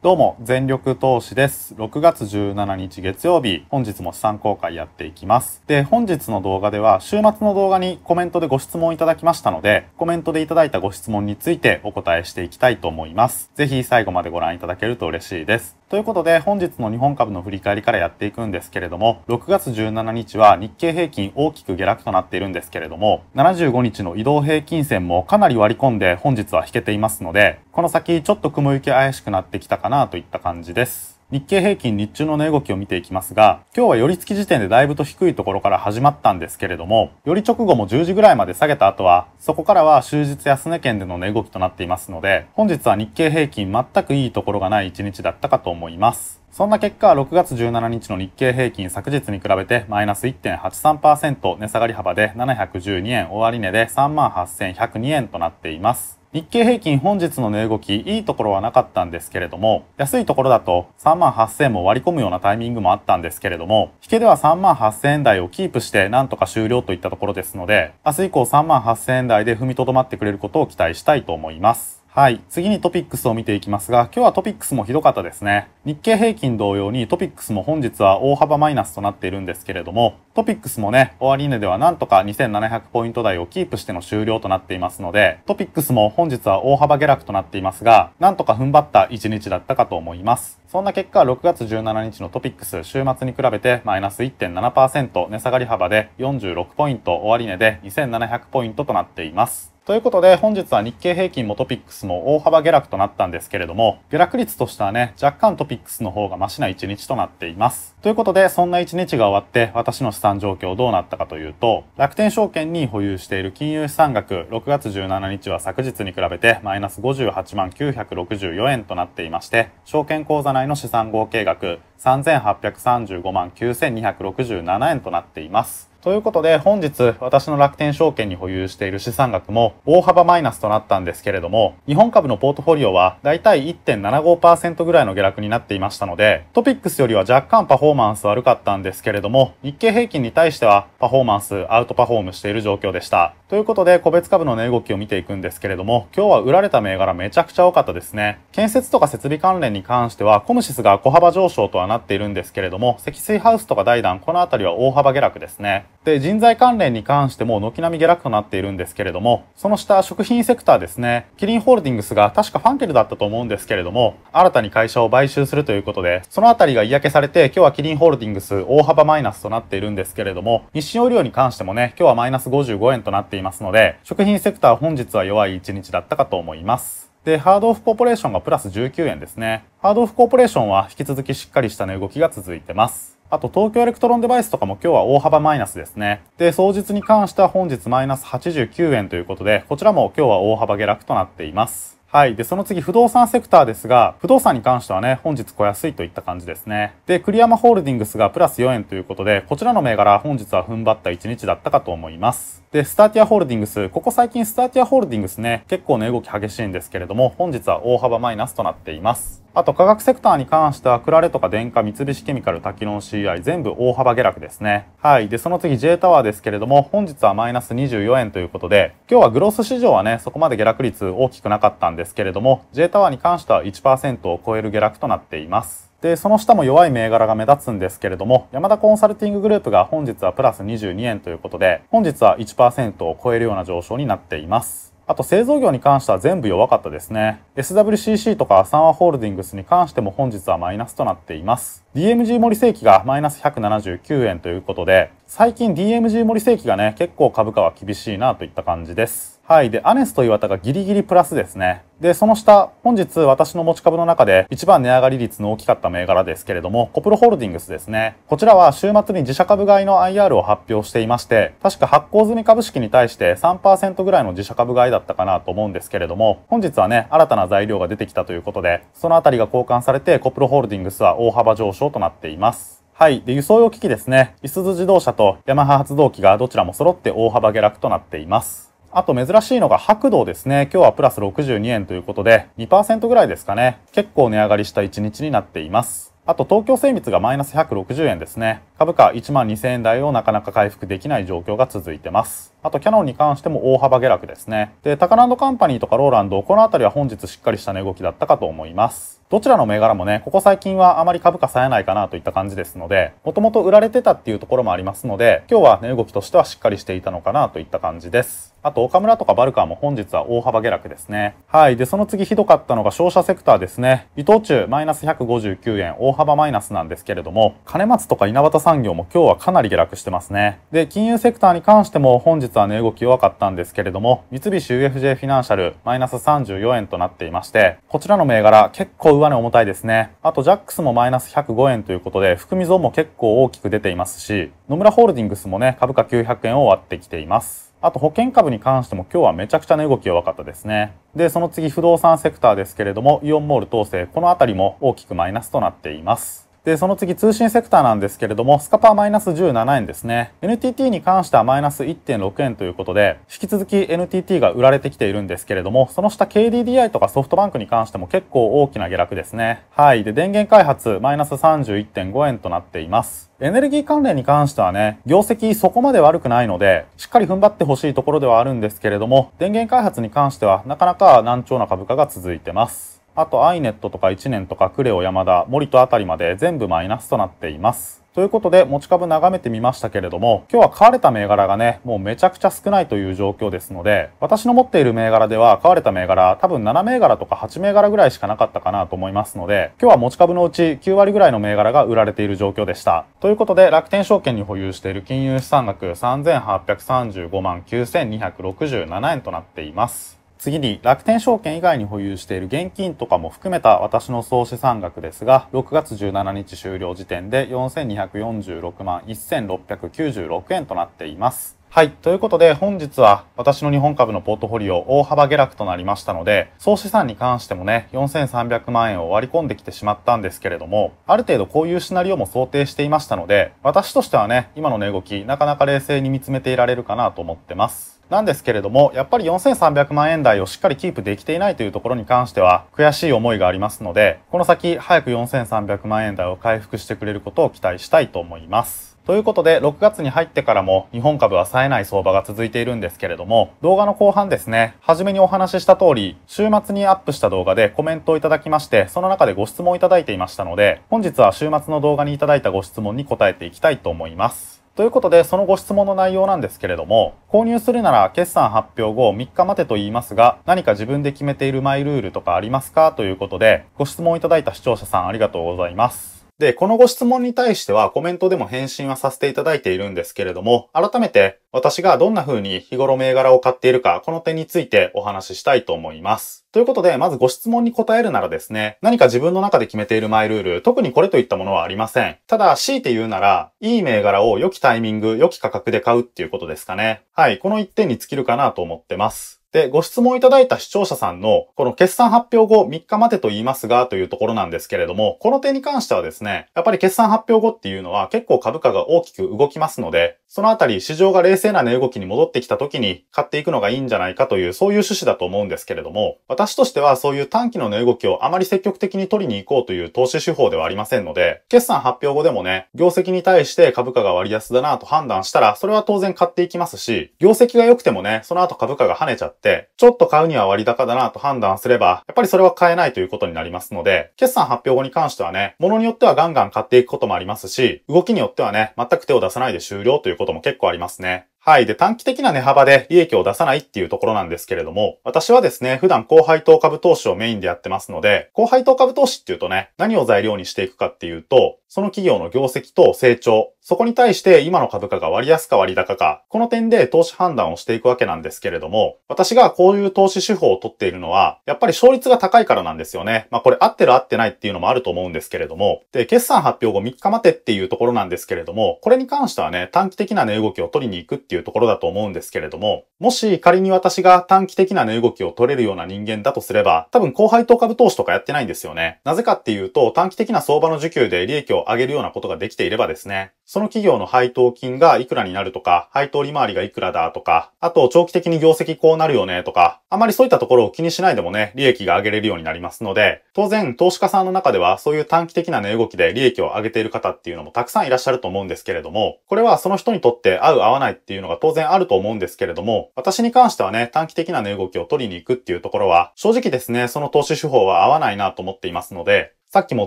どうも、全力投資です。6月17日月曜日、本日も資産公開やっていきます。で、本日の動画では、週末の動画にコメントでご質問いただきましたので、コメントでいただいたご質問についてお答えしていきたいと思います。ぜひ最後までご覧いただけると嬉しいです。ということで、本日の日本株の振り返りからやっていくんですけれども、6月17日は日経平均大きく下落となっているんですけれども、75日の移動平均線もかなり割り込んで本日は引けていますので、この先ちょっと雲行き怪しくなってきたかなといった感じです。日経平均日中の値動きを見ていきますが、今日は寄り付き時点でだいぶと低いところから始まったんですけれども、寄り直後も10時ぐらいまで下げた後は、そこからは終日安値圏での値動きとなっていますので、本日は日経平均全くいいところがない一日だったかと思います。そんな結果、6月17日の日経平均昨日に比べてマイナス1.83%値下がり幅で712円終値で38,102円となっています。日経平均本日の値動き、いいところはなかったんですけれども、安いところだと3万8000も割り込むようなタイミングもあったんですけれども、引けでは3万8000円台をキープしてなんとか終了といったところですので、明日以降3万8000円台で踏みとどまってくれることを期待したいと思います。はい。次にトピックスを見ていきますが、今日はトピックスもひどかったですね。日経平均同様にトピックスも本日は大幅マイナスとなっているんですけれども、トピックスもね、終値ではなんとか2700ポイント台をキープしての終了となっていますので、トピックスも本日は大幅下落となっていますが、なんとか踏ん張った1日だったかと思います。そんな結果、6月17日のトピックス、週末に比べてマイナス1.7%、値下がり幅で46ポイント、終値で2700ポイントとなっています。ということで本日は日経平均もトピックスも大幅下落となったんですけれども、下落率としてはね、若干トピックスの方がマシな一日となっています。ということで、そんな一日が終わって私の資産状況どうなったかというと、楽天証券に保有している金融資産額6月17日は昨日に比べてマイナス58万964円となっていまして、証券口座内の資産合計額3835万9267円となっています。ということで本日私の楽天証券に保有している資産額も大幅マイナスとなったんですけれども日本株のポートフォリオはだいたい1.75%ぐらいの下落になっていましたのでトピックスよりは若干パフォーマンス悪かったんですけれども日経平均に対してはパフォーマンスアウトパフォームしている状況でしたということで個別株の値動きを見ていくんですけれども今日は売られた銘柄めちゃくちゃ多かったですね建設とか設備関連に関してはコムシスが小幅上昇とはなっているんですけれども積水ハウスとか大イダンこの辺りは大幅下落ですねで、人材関連に関しても軒並み下落となっているんですけれども、その下食品セクターですね、キリンホールディングスが確かファンケルだったと思うんですけれども、新たに会社を買収するということで、そのあたりが嫌気されて、今日はキリンホールディングス大幅マイナスとなっているんですけれども、日清オリオに関してもね、今日はマイナス55円となっていますので、食品セクター本日は弱い一日だったかと思います。で、ハードオフコーポレーションがプラス19円ですね。ハードオフコーポレーションは引き続きしっかりした値動きが続いてます。あと東京エレクトロンデバイスとかも今日は大幅マイナスですね。で、総日に関しては本日マイナス89円ということで、こちらも今日は大幅下落となっています。はい。で、その次、不動産セクターですが、不動産に関してはね、本日小安いといった感じですね。で、栗山ホールディングスがプラス4円ということで、こちらの銘柄、本日は踏ん張った1日だったかと思います。で、スターティアホールディングス、ここ最近スターティアホールディングスね、結構ね、動き激しいんですけれども、本日は大幅マイナスとなっています。あと、化学セクターに関しては、クラレとか電化、三菱ケミカル、タキノン CI、全部大幅下落ですね。はい。で、その次、J タワーですけれども、本日はマイナス24円ということで、今日はグロス市場はね、そこまで下落率大きくなかったんですけれども、J タワーに関しては1%を超える下落となっています。で、その下も弱い銘柄が目立つんですけれども、山田コンサルティンググループが本日はプラス22円ということで、本日は1%を超えるような上昇になっています。あと製造業に関しては全部弱かったですね。SWCC とかサンワホールディングスに関しても本日はマイナスとなっています。DMG 森世紀がマイナス179円ということで、最近 DMG 森世紀がね、結構株価は厳しいなといった感じです。はい。で、アネスと岩田がギリギリプラスですね。で、その下、本日私の持ち株の中で一番値上がり率の大きかった銘柄ですけれども、コプロホールディングスですね。こちらは週末に自社株買いの IR を発表していまして、確か発行済み株式に対して3%ぐらいの自社株買いだったかなと思うんですけれども、本日はね、新たな材料が出てきたということで、そのあたりが交換されてコプロホールディングスは大幅上昇となっています。はい。で、輸送用機器ですね。いすゞ自動車とヤマハ発動機がどちらも揃って大幅下落となっています。あと珍しいのが白道ですね。今日はプラス62円ということで、2%ぐらいですかね。結構値上がりした1日になっています。あと東京精密がマイナス160円ですね。株価1万2000円台をなかなか回復できない状況が続いてます。あとキャノンに関しても大幅下落ですね。で、タカランドカンパニーとかローランド、このあたりは本日しっかりした値動きだったかと思います。どちらの銘柄もね、ここ最近はあまり株価さえないかなといった感じですので、もともと売られてたっていうところもありますので、今日は値、ね、動きとしてはしっかりしていたのかなといった感じです。あと、岡村とかバルカーも本日は大幅下落ですね。はい。で、その次ひどかったのが商社セクターですね。伊藤忠マイナス159円、大幅マイナスなんですけれども、金松とか稲畑産業も今日はかなり下落してますね。で、金融セクターに関しても本日は値、動き弱かったんですけれども、三菱 UFJ フィナンシャルマイナス34円となっていまして、こちらの銘柄結構上値重たいですね。あと、ジャックスもマイナス105円ということで、含み損も結構大きく出ていますし、野村ホールディングスもね、株価900円を割ってきています。あと保険株に関しても今日はめちゃくちゃな動き分かったですね。で、その次不動産セクターですけれども、イオンモール統制、この辺りも大きくマイナスとなっています。で、その次通信セクターなんですけれども、スカパーマイナス17円ですね。NTT に関してはマイナス1.6円ということで、引き続き NTT が売られてきているんですけれども、その下 KDDI とかソフトバンクに関しても結構大きな下落ですね。はい。で、電源開発マイナス31.5円となっています。エネルギー関連に関してはね、業績そこまで悪くないので、しっかり踏ん張ってほしいところではあるんですけれども、電源開発に関してはなかなか難聴な株価が続いてます。あとアイネットとか1年とかクレオ山田、森とあたりまで全部マイナスとなっています。ということで、持ち株眺めてみましたけれども、今日は買われた銘柄がね、もうめちゃくちゃ少ないという状況ですので、私の持っている銘柄では、買われた銘柄、多分7銘柄とか8銘柄ぐらいしかなかったかなと思いますので、今日は持ち株のうち9割ぐらいの銘柄が売られている状況でした。ということで、楽天証券に保有している金融資産額3835万9267円となっています。次に楽天証券以外に保有している現金とかも含めた私の総資産額ですが、6月17日終了時点で4246万1696円となっています。はい。ということで、本日は私の日本株のポートフォリオ大幅下落となりましたので、総資産に関してもね、4300万円を割り込んできてしまったんですけれども、ある程度こういうシナリオも想定していましたので、私としてはね、今の値動き、なかなか冷静に見つめていられるかなと思ってます。なんですけれども、やっぱり4300万円台をしっかりキープできていないというところに関しては悔しい思いがありますので、この先早く4300万円台を回復してくれることを期待したいと思います。ということで、6月に入ってからも日本株は冴えない相場が続いているんですけれども、動画の後半ですね、初めにお話しした通り、週末にアップした動画でコメントをいただきまして、その中でご質問いただいていましたので、本日は週末の動画にいただいたご質問に答えていきたいと思います。ということで、そのご質問の内容なんですけれども、購入するなら決算発表後3日待てと言いますが、何か自分で決めているマイルールとかありますかということで、ご質問いただいた視聴者さんありがとうございます。で、このご質問に対してはコメントでも返信はさせていただいているんですけれども、改めて私がどんな風に日頃銘柄を買っているか、この点についてお話ししたいと思います。ということで、まずご質問に答えるならですね、何か自分の中で決めているマイルール、特にこれといったものはありません。ただ、強いて言うなら、いい銘柄を良きタイミング、良き価格で買うっていうことですかね。はい、この一点に尽きるかなと思ってます。で、ご質問いただいた視聴者さんの、この決算発表後3日までと言いますがというところなんですけれども、この点に関してはですね、やっぱり決算発表後っていうのは結構株価が大きく動きますので、そのあたり市場が冷静な値動きに戻ってきた時に買っていくのがいいんじゃないかという、そういう趣旨だと思うんですけれども、私としてはそういう短期の値動きをあまり積極的に取りに行こうという投資手法ではありませんので、決算発表後でもね、業績に対して株価が割安だなと判断したら、それは当然買っていきますし、業績が良くてもね、その後株価が跳ねちゃって、って、ちょっと買うには割高だなと判断すれば、やっぱりそれは買えないということになりますので、決算発表後に関してはね、物によってはガンガン買っていくこともありますし、動きによってはね、全く手を出さないで終了ということも結構ありますね。はい。で、短期的な値幅で利益を出さないっていうところなんですけれども、私はですね、普段後輩投株投資をメインでやってますので、後輩投株投資っていうとね、何を材料にしていくかっていうと、その企業の業績と成長、そこに対して今の株価が割安か割高か、この点で投資判断をしていくわけなんですけれども、私がこういう投資手法を取っているのは、やっぱり勝率が高いからなんですよね。まあこれ合ってる合ってないっていうのもあると思うんですけれども、で、決算発表後3日待てっていうところなんですけれども、これに関してはね、短期的な値動きを取りに行くっていういうところだと思うんですけれども、もし仮に私が短期的な値動きを取れるような人間だとすれば、多分後輩投株投資とかやってないんですよね。なぜかっていうと、短期的な相場の需給で利益を上げるようなことができていればですね、その企業の配当金がいくらになるとか、配当利回りがいくらだとか、あと長期的に業績こうなるよねとか、あまりそういったところを気にしないでもね、利益が上げれるようになりますので、当然投資家さんの中ではそういう短期的な値動きで利益を上げている方っていうのもたくさんいらっしゃると思うんですけれども、これはその人にとって合う合わないっていうのが当然あると思うんですけれども、私に関してはね、短期的な値動きを取りに行くっていうところは、正直ですね、その投資手法は合わないなと思っていますので、さっきもお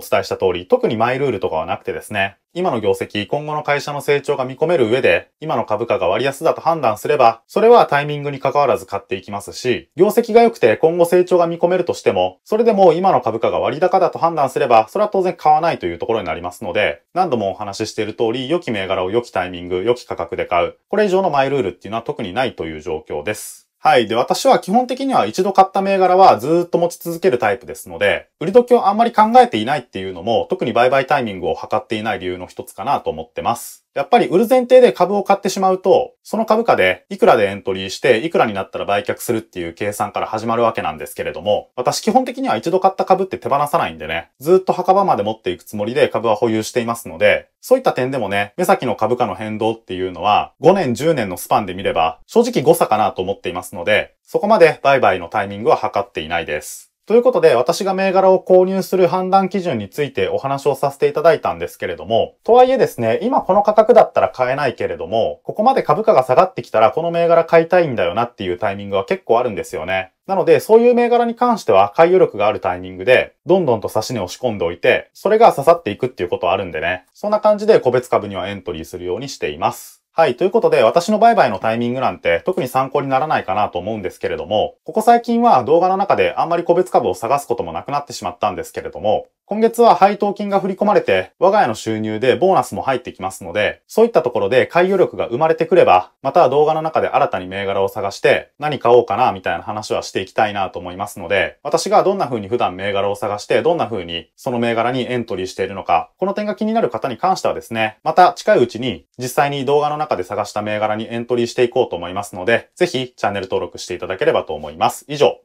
伝えした通り、特にマイルールとかはなくてですね、今の業績、今後の会社の成長が見込める上で、今の株価が割安だと判断すれば、それはタイミングに関わらず買っていきますし、業績が良くて今後成長が見込めるとしても、それでも今の株価が割高だと判断すれば、それは当然買わないというところになりますので、何度もお話ししている通り、良き銘柄を良きタイミング、良き価格で買う。これ以上のマイルールっていうのは特にないという状況です。はい。で、私は基本的には一度買った銘柄はずっと持ち続けるタイプですので、売り時をあんまり考えていないっていうのも、特に売買タイミングを測っていない理由の一つかなと思ってます。やっぱり売る前提で株を買ってしまうと、その株価でいくらでエントリーして、いくらになったら売却するっていう計算から始まるわけなんですけれども、私基本的には一度買った株って手放さないんでね、ずっと墓場まで持っていくつもりで株は保有していますので、そういった点でもね、目先の株価の変動っていうのは、5年10年のスパンで見れば、正直誤差かなと思っていますので、そこまで売買のタイミングは測っていないです。ということで、私が銘柄を購入する判断基準についてお話をさせていただいたんですけれども、とはいえですね、今この価格だったら買えないけれども、ここまで株価が下がってきたらこの銘柄買いたいんだよなっていうタイミングは結構あるんですよね。なので、そういう銘柄に関しては回遊力があるタイミングで、どんどんと差し値を仕込んでおいて、それが刺さっていくっていうことはあるんでね。そんな感じで個別株にはエントリーするようにしています。はい。ということで、私の売買のタイミングなんて特に参考にならないかなと思うんですけれども、ここ最近は動画の中であんまり個別株を探すこともなくなってしまったんですけれども、今月は配当金が振り込まれて、我が家の収入でボーナスも入ってきますので、そういったところでい余力が生まれてくれば、また動画の中で新たに銘柄を探して何買おうかなみたいな話はしていきたいなと思いますので、私がどんな風に普段銘柄を探して、どんな風にその銘柄にエントリーしているのか、この点が気になる方に関してはですね、また近いうちに実際に動画の中で探した銘柄にエントリーしていこうと思いますので、ぜひチャンネル登録していただければと思います。以上。